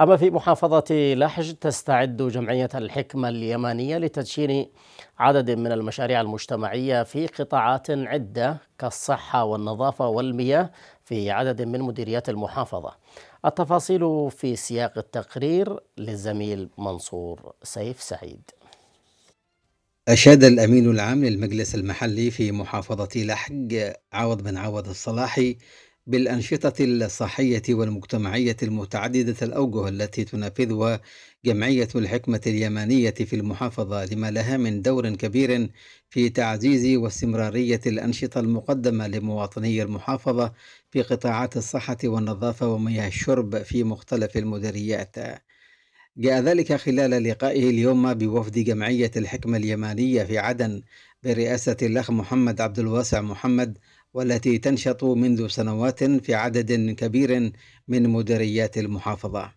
أما في محافظة لحج تستعد جمعية الحكمة اليمانية لتدشين عدد من المشاريع المجتمعية في قطاعات عدة كالصحة والنظافة والمياه في عدد من مديريات المحافظة التفاصيل في سياق التقرير للزميل منصور سيف سعيد أشاد الأمين العام للمجلس المحلي في محافظة لحج عوض بن عوض الصلاحي بالأنشطة الصحية والمجتمعية المتعددة الأوجه التي تنفذها جمعية الحكمة اليمانية في المحافظة لما لها من دور كبير في تعزيز واستمرارية الأنشطة المقدمة لمواطني المحافظة في قطاعات الصحة والنظافة ومياه الشرب في مختلف المديريات. جاء ذلك خلال لقائه اليوم بوفد جمعية الحكمة اليمانية في عدن برئاسة الأخ محمد عبد الواسع محمد والتي تنشط منذ سنوات في عدد كبير من مديريات المحافظة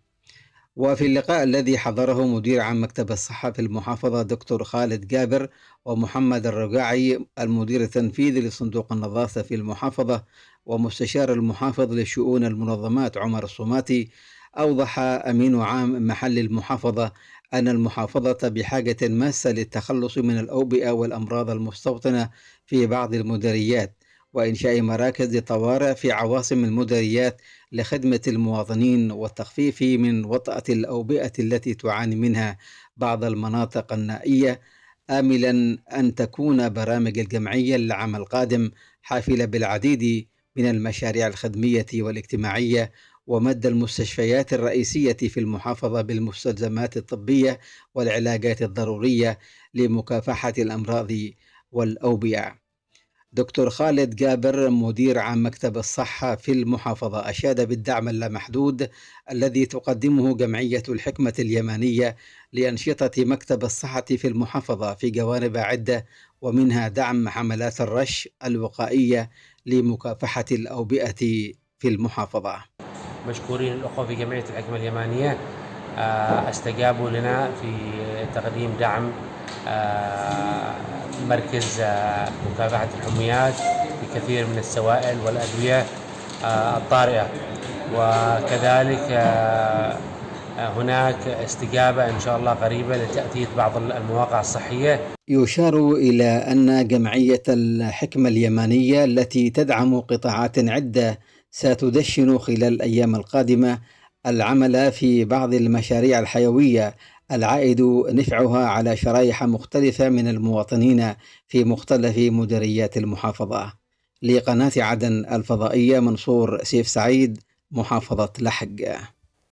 وفي اللقاء الذي حضره مدير عام مكتب الصحة في المحافظة دكتور خالد جابر ومحمد الرقاعي المدير التنفيذي لصندوق النظافة في المحافظة ومستشار المحافظ لشؤون المنظمات عمر الصوماتي أوضح أمين عام محل المحافظة أن المحافظة بحاجة ماسة للتخلص من الأوبئة والأمراض المستوطنة في بعض المديريات وإنشاء مراكز طوارئ في عواصم المديريات لخدمة المواطنين والتخفيف من وطأة الأوبئة التي تعاني منها بعض المناطق النائية آملا أن تكون برامج الجمعية العام القادم حافلة بالعديد من المشاريع الخدمية والاجتماعية ومد المستشفيات الرئيسية في المحافظة بالمستلزمات الطبية والعلاجات الضرورية لمكافحة الأمراض والأوبئة دكتور خالد جابر مدير عام مكتب الصحة في المحافظة أشاد بالدعم اللامحدود الذي تقدمه جمعية الحكمة اليمانية لأنشطة مكتب الصحة في المحافظة في جوانب عدة ومنها دعم حملات الرش الوقائية لمكافحة الأوبئة في المحافظة مشكورين الأخوة في جمعية الحكمة اليمانية آه، استجابوا لنا في تقديم دعم آه، مركز آه، مكافحة الحميات بكثير من السوائل والأدوية آه، الطارئة وكذلك آه، هناك استجابة إن شاء الله قريبة لتأتية بعض المواقع الصحية يشار إلى أن جمعية الحكمة اليمانية التي تدعم قطاعات عدة ستدشن خلال الأيام القادمة العمل في بعض المشاريع الحيوية العائد نفعها على شرائح مختلفة من المواطنين في مختلف مديريات المحافظة لقناة عدن الفضائية منصور سيف سعيد محافظة لحق